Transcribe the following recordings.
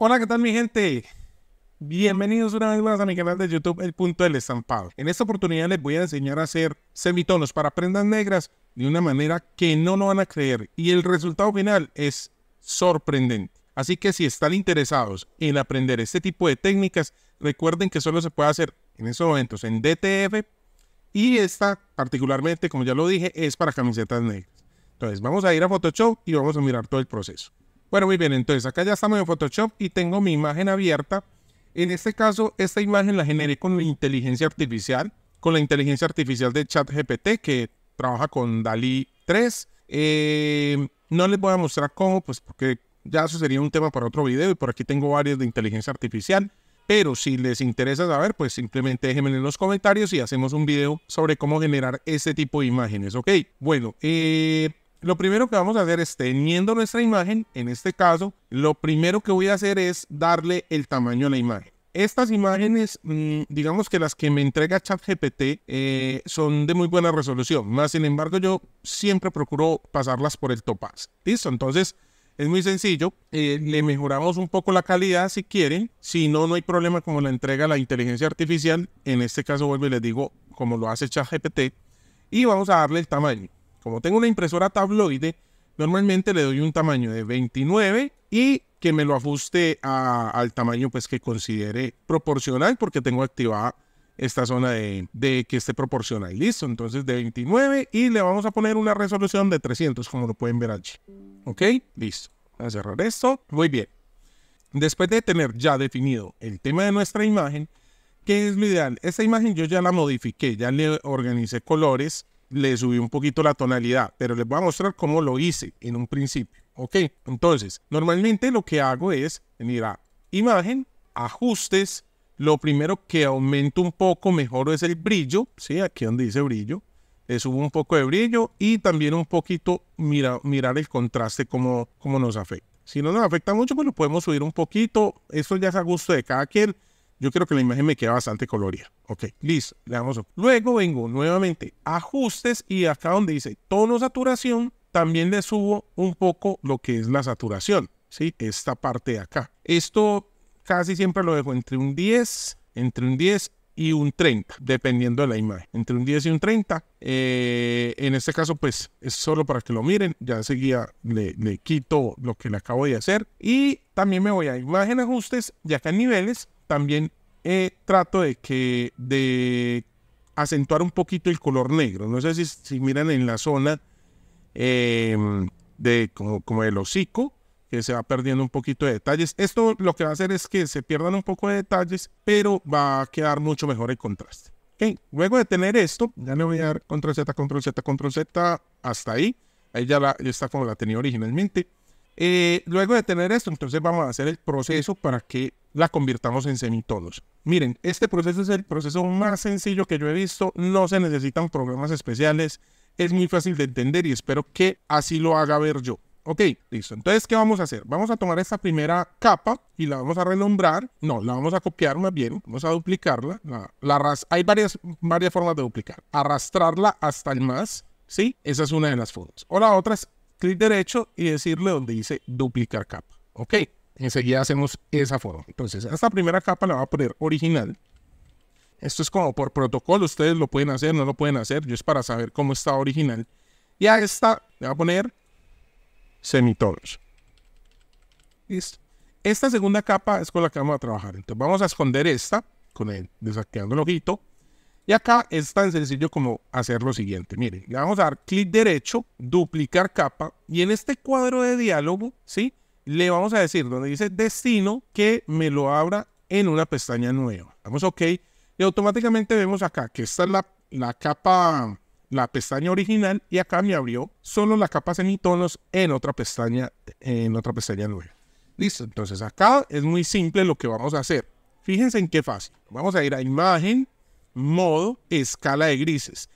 Hola, ¿qué tal mi gente? Bienvenidos una vez más a mi canal de YouTube El Punto del Estampado. En esta oportunidad les voy a enseñar a hacer semitonos para prendas negras de una manera que no lo van a creer y el resultado final es sorprendente. Así que si están interesados en aprender este tipo de técnicas, recuerden que solo se puede hacer en esos momentos en DTF y esta particularmente, como ya lo dije, es para camisetas negras. Entonces vamos a ir a Photoshop y vamos a mirar todo el proceso. Bueno, muy bien, entonces acá ya estamos en Photoshop y tengo mi imagen abierta. En este caso, esta imagen la generé con la inteligencia artificial, con la inteligencia artificial de ChatGPT que trabaja con DALI 3. Eh, no les voy a mostrar cómo, pues porque ya eso sería un tema para otro video y por aquí tengo varios de inteligencia artificial. Pero si les interesa saber, pues simplemente déjenme en los comentarios y hacemos un video sobre cómo generar ese tipo de imágenes, ¿ok? Bueno, eh, lo primero que vamos a hacer es teniendo nuestra imagen, en este caso, lo primero que voy a hacer es darle el tamaño a la imagen. Estas imágenes, mm, digamos que las que me entrega ChatGPT, eh, son de muy buena resolución. Más sin embargo, yo siempre procuro pasarlas por el topaz. ¿Listo? Entonces, es muy sencillo. Eh, le mejoramos un poco la calidad si quieren. Si no, no hay problema como la entrega la inteligencia artificial. En este caso, vuelvo y les digo, como lo hace ChatGPT. Y vamos a darle el tamaño. Como tengo una impresora tabloide, normalmente le doy un tamaño de 29 y que me lo ajuste al tamaño pues que considere proporcional porque tengo activada esta zona de, de, que esté proporcional. Listo, entonces de 29 y le vamos a poner una resolución de 300 como lo pueden ver allí. Ok, listo. Voy a cerrar esto. Muy bien. Después de tener ya definido el tema de nuestra imagen, ¿qué es lo ideal? Esta imagen yo ya la modifiqué, ya le organicé colores, le subí un poquito la tonalidad, pero les voy a mostrar cómo lo hice en un principio. Ok, entonces, normalmente lo que hago es venir a imagen, ajustes. Lo primero que aumento un poco mejor es el brillo, ¿sí? Aquí donde dice brillo. Le subo un poco de brillo y también un poquito mira, mirar el contraste, como cómo nos afecta. Si no nos afecta mucho, pues lo podemos subir un poquito. eso ya es a gusto de cada quien. Yo creo que la imagen me queda bastante colorida. Ok, listo, le damos Luego vengo nuevamente a ajustes y acá donde dice tono saturación, también le subo un poco lo que es la saturación, ¿sí? Esta parte de acá. Esto casi siempre lo dejo entre un 10, entre un 10 y un 30, dependiendo de la imagen. Entre un 10 y un 30. Eh, en este caso, pues es solo para que lo miren. Ya seguía le, le, quito lo que le acabo de hacer. Y también me voy a imagen ajustes y acá en niveles también eh, trato de que de acentuar un poquito el color negro. No sé si, si miran en la zona em, de como, el hocico, que se va perdiendo un poquito de detalles. Esto lo que va a hacer es que se pierdan un poco de detalles, pero va a quedar mucho mejor el contraste. Luego de tener esto, ya le voy a dar control Z, control Z, control Z, hasta ahí. Ahí ya, la, ya está como la tenía originalmente. Eh, luego de tener esto, entonces vamos a hacer el proceso para que la convirtamos en semitonos. Miren, este proceso es el proceso más sencillo que yo he visto, no se necesitan programas especiales, es muy fácil de entender y espero que así lo haga ver yo. Ok, listo. Entonces, ¿qué vamos a hacer? Vamos a tomar esta primera capa y la vamos a renombrar. No, la vamos a copiar más bien. Vamos a duplicarla. La, hay varias, varias formas de duplicar. Arrastrarla hasta el más. ¿Sí? Esa es una de las formas. O la otra es clic derecho y decirle donde dice duplicar capa. Ok, Enseguida hacemos esa foto. Entonces, a esta primera capa la voy a poner original. Esto es como por protocolo, ustedes lo pueden hacer, no lo pueden hacer. Yo es para saber cómo está original. Y a esta le voy a poner semitones Listo. Esta segunda capa es con la que vamos a trabajar. Entonces vamos a esconder esta con el desactivando el ojito. Y acá es tan sencillo como hacer lo siguiente. Miren, le vamos a dar clic derecho, duplicar capa y en este cuadro de diálogo, ¿sí? le vamos a decir donde dice destino que me lo abra en una pestaña nueva. Damos OK y automáticamente vemos acá que esta es la, capa, la pestaña original y acá me abrió solo la capa semitonos en otra pestaña, en otra pestaña nueva. Listo, entonces acá es muy simple lo que vamos a hacer. Fíjense en qué fácil. Vamos a ir a imagen, modo, escala de grises.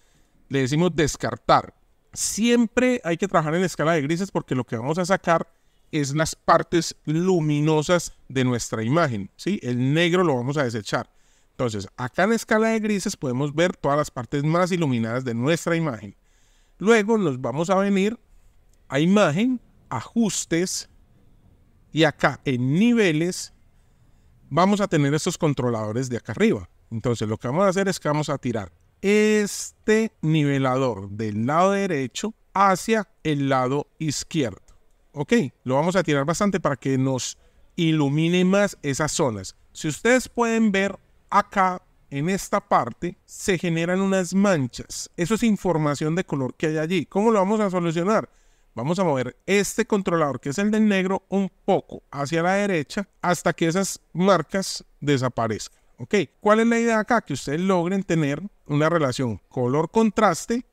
Le decimos descartar. Siempre hay que trabajar en escala de grises porque lo que vamos a sacar es las partes luminosas de nuestra imagen, ¿sí? El negro lo vamos a desechar. Entonces, acá en la escala de grises podemos ver todas las partes más iluminadas de nuestra imagen. Luego nos vamos a venir a imagen, ajustes, y acá en niveles vamos a tener estos controladores de acá arriba. Entonces, lo que vamos a hacer es que vamos a tirar este nivelador del lado derecho hacia el lado izquierdo ok, lo vamos a tirar bastante para que nos ilumine más esas zonas. Si ustedes pueden ver acá, en esta parte, se generan unas manchas. Eso es información de color que hay allí. ¿Cómo lo vamos a solucionar? Vamos a mover este controlador, que es el del negro, un poco hacia la derecha hasta que esas marcas desaparezcan. ¿Ok? ¿Cuál es la idea acá? Que ustedes logren tener una relación color-contraste,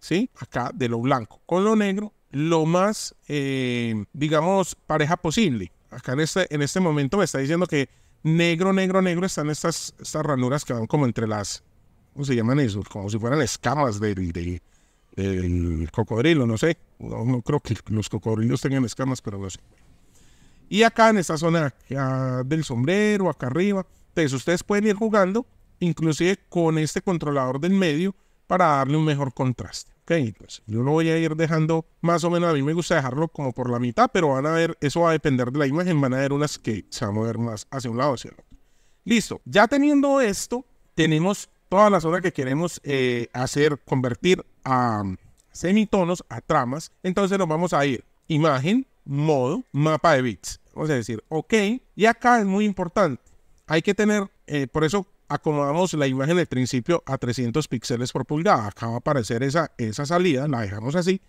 ¿sí? Acá de lo blanco con lo negro lo más, eh, digamos, pareja posible. Acá en este, en este momento me está diciendo que negro, negro, negro están estas, ranuras que van como entre las, ¿cómo se llaman eso? Como si fueran escamas del, del, cocodrilo, no sé. No, creo que los cocodrilos tengan escamas, pero no sé. Y acá en esta zona del sombrero, acá arriba, entonces pues, ustedes pueden ir jugando, inclusive con este controlador del medio, para darle un mejor contraste. Ok, pues yo lo voy a ir dejando más o menos, a mí me gusta dejarlo como por la mitad, pero van a ver, eso va a depender de la imagen, van a ver unas que se van a mover más hacia un lado o hacia el otro. Listo, ya teniendo esto, tenemos todas las horas que queremos eh, hacer, convertir a mm, semitonos, a tramas, entonces nos vamos a ir imagen, modo, mapa de bits. Vamos a decir, ok, y acá es muy importante, hay que tener, eh, por eso acomodamos la imagen del principio a 300 píxeles por pulgada. Acá va a aparecer esa, esa salida, la dejamos así.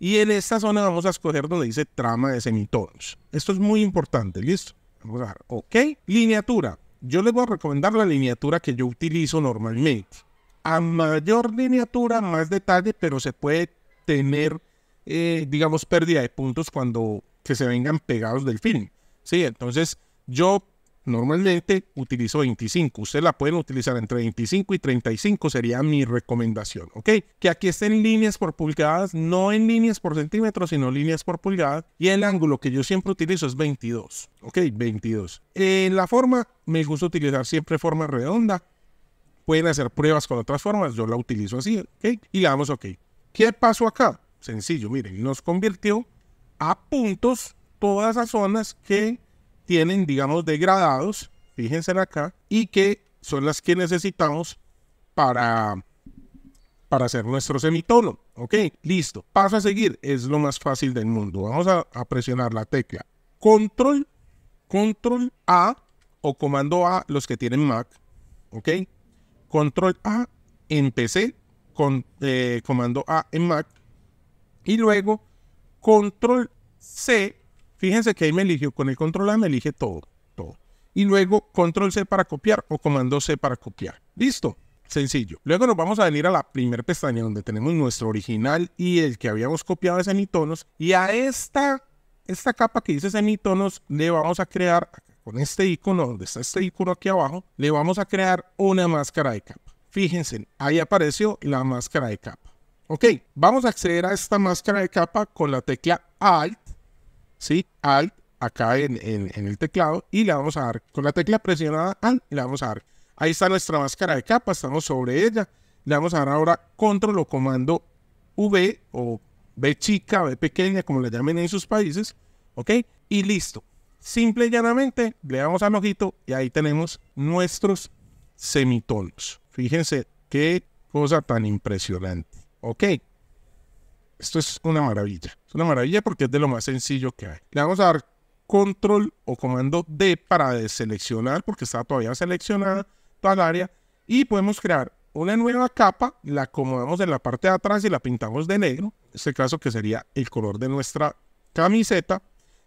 Y en esta zona vamos a escoger donde dice trama de semitonos. Esto es muy importante, ¿listo? Vamos a dar ok. Lineatura. Yo les voy a recomendar la lineatura que yo utilizo normalmente. A mayor lineatura, más detalle, pero se puede tener, eh, digamos, pérdida de puntos cuando que se vengan pegados del film. Sí, entonces yo Normalmente utilizo 25. Usted la pueden utilizar entre 25 y 35, sería mi recomendación. ¿Ok? Que aquí estén líneas por pulgadas, no en líneas por centímetros, sino líneas por pulgadas. Y el ángulo que yo siempre utilizo es 22. ¿Ok? 22. En eh, la forma, me gusta utilizar siempre forma redonda. Pueden hacer pruebas con otras formas. Yo la utilizo así. ¿Ok? Y le damos OK. ¿Qué pasó acá? Sencillo, miren, nos convirtió a puntos todas las zonas que tienen, digamos, degradados, fíjense acá, y que son las que necesitamos para, para hacer nuestro semitono. Ok, listo. Paso a seguir, es lo más fácil del mundo. Vamos a, presionar la tecla Control, Control A o Comando A, los que tienen Mac. Ok, Control A en PC, con, eh, Comando A en Mac, y luego Control C Fíjense que ahí me eligió, con el control A me elige todo, todo. Y luego control C para copiar o comando C para copiar. Listo, sencillo. Luego nos vamos a venir a la primera pestaña donde tenemos nuestro original y el que habíamos copiado de semitonos. Y a esta, esta capa que dice semitonos le vamos a crear, con este icono, donde está este icono aquí abajo, le vamos a crear una máscara de capa. Fíjense, ahí apareció la máscara de capa. Ok, vamos a acceder a esta máscara de capa con la tecla Alt ¿sí? Alt acá en, el teclado y le vamos a dar con la tecla presionada Alt y le vamos a dar. Ahí está nuestra máscara de capa, estamos sobre ella. Le vamos a dar ahora control o comando V o B chica, V pequeña, como la llamen en sus países, ¿ok? Y listo. Simple y llanamente le damos al ojito y ahí tenemos nuestros semitonos. Fíjense qué cosa tan impresionante. Ok, esto es una maravilla. Es una maravilla porque es de lo más sencillo que hay. Le vamos a dar control o comando D para deseleccionar porque está todavía seleccionada toda el área y podemos crear una nueva capa, la acomodamos en la parte de atrás y la pintamos de negro, en este caso que sería el color de nuestra camiseta,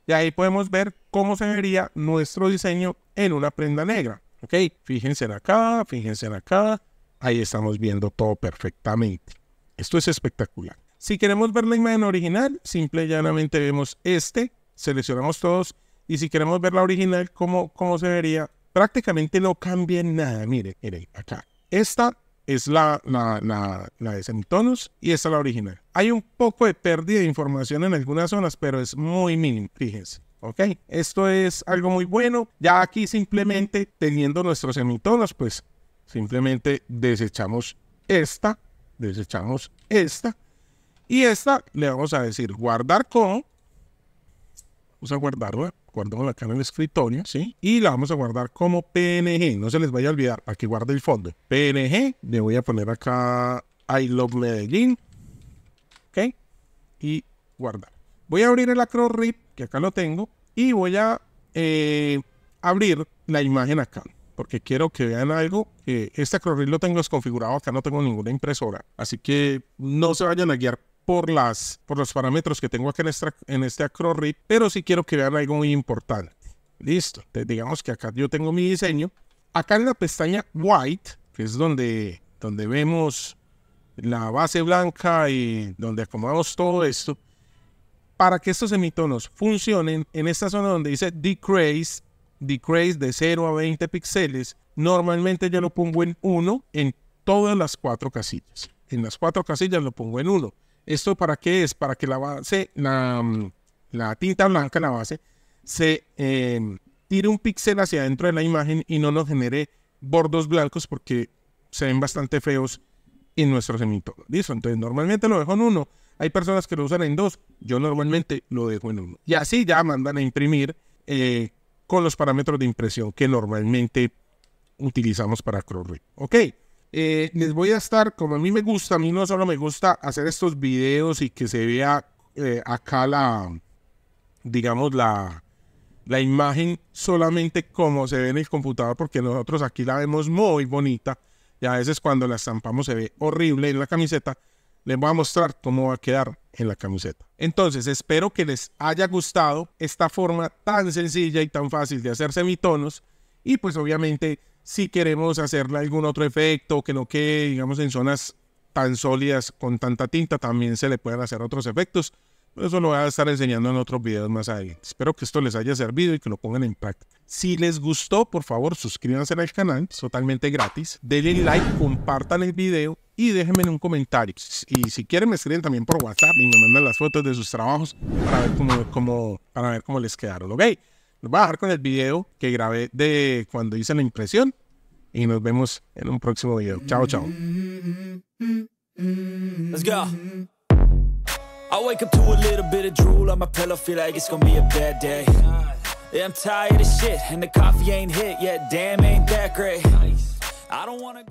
y ahí podemos ver cómo se vería nuestro diseño en una prenda negra. Ok, fíjense en acá, fíjense en acá, ahí estamos viendo todo perfectamente. Esto es espectacular. Si queremos ver la imagen original, simple y llanamente vemos este, seleccionamos todos. Y si queremos ver la original, ¿cómo, se vería? Prácticamente no cambia nada. Mire, mire, acá. Esta es la, la, de semitonos y esta es la original. Hay un poco de pérdida de información en algunas zonas, pero es muy mínimo, fíjense. ¿ok? Esto es algo muy bueno. Ya aquí simplemente teniendo nuestros semitonos, pues simplemente desechamos esta, desechamos esta y esta le vamos a decir guardar con. Vamos a guardarla. Guardamos acá en el escritorio, ¿sí? Y la vamos a guardar como PNG. No se les vaya a olvidar. que guarde el fondo. PNG. Le voy a poner acá I love Medellín. ¿Ok? Y guardar. Voy a abrir el acro que acá lo tengo. Y voy a eh, abrir la imagen acá porque quiero que vean algo. Eh, este AcroRip lo tengo desconfigurado, acá no tengo ninguna impresora, así que no se vayan a guiar por, las, por los parámetros que tengo aquí en, en este AcroRip, pero sí quiero que vean algo muy importante. Listo, Entonces, digamos que acá yo tengo mi diseño. Acá en la pestaña White, que es donde, donde vemos la base blanca y donde acomodamos todo esto, para que estos semitonos funcionen, en esta zona donde dice Decrease, Decrease de 0 a 20 píxeles, normalmente yo lo pongo en 1 en todas las cuatro casillas. En las cuatro casillas lo pongo en 1. ¿Esto para qué es? Para que la base, la, mm, tinta blanca, la base, se em, tire un píxel hacia adentro de la imagen y no nos genere bordos blancos porque se ven bastante feos en nuestro semitono. ¿Listo? Entonces normalmente lo dejo en uno. Hay personas que lo usan en dos. Yo normalmente lo dejo en uno. Y así ya mandan a imprimir eh, con los parámetros de impresión que normalmente utilizamos para Rip. Ok. Eh, les voy a estar, como a mí me gusta, a mí no solo me gusta hacer estos videos y que se vea eh, acá la, digamos, la, la imagen solamente como se ve en el computador, porque nosotros aquí la vemos muy bonita y a veces cuando la estampamos se ve horrible en la camiseta. Les voy a mostrar cómo va a quedar en la camiseta. Entonces, espero que les haya gustado esta forma tan sencilla y tan fácil de hacer semitonos. Y pues obviamente si queremos hacerle algún otro efecto que no quede, digamos, en zonas tan sólidas con tanta tinta, también se le pueden hacer otros efectos. eso lo voy a estar enseñando en otros videos más adelante. Espero que esto les haya servido y que lo pongan en práctica. Si les gustó, por favor, suscríbanse al canal, totalmente gratis. Denle like, compartan el video y déjenme un comentario. Y si quieren, me escriben también por WhatsApp y me mandan las fotos de sus trabajos para ver para ver cómo les quedaron, ¿ok? Los voy a dejar con el video que grabé de cuando hice la impresión y nos vemos en un próximo video. Chao, chao. Let's go. I wake up to a little bit of drool on my pillow, feel like it's gonna be a bad day. Yeah, I'm tired of shit, and the coffee ain't hit yet, damn, ain't that great. I don't wanna.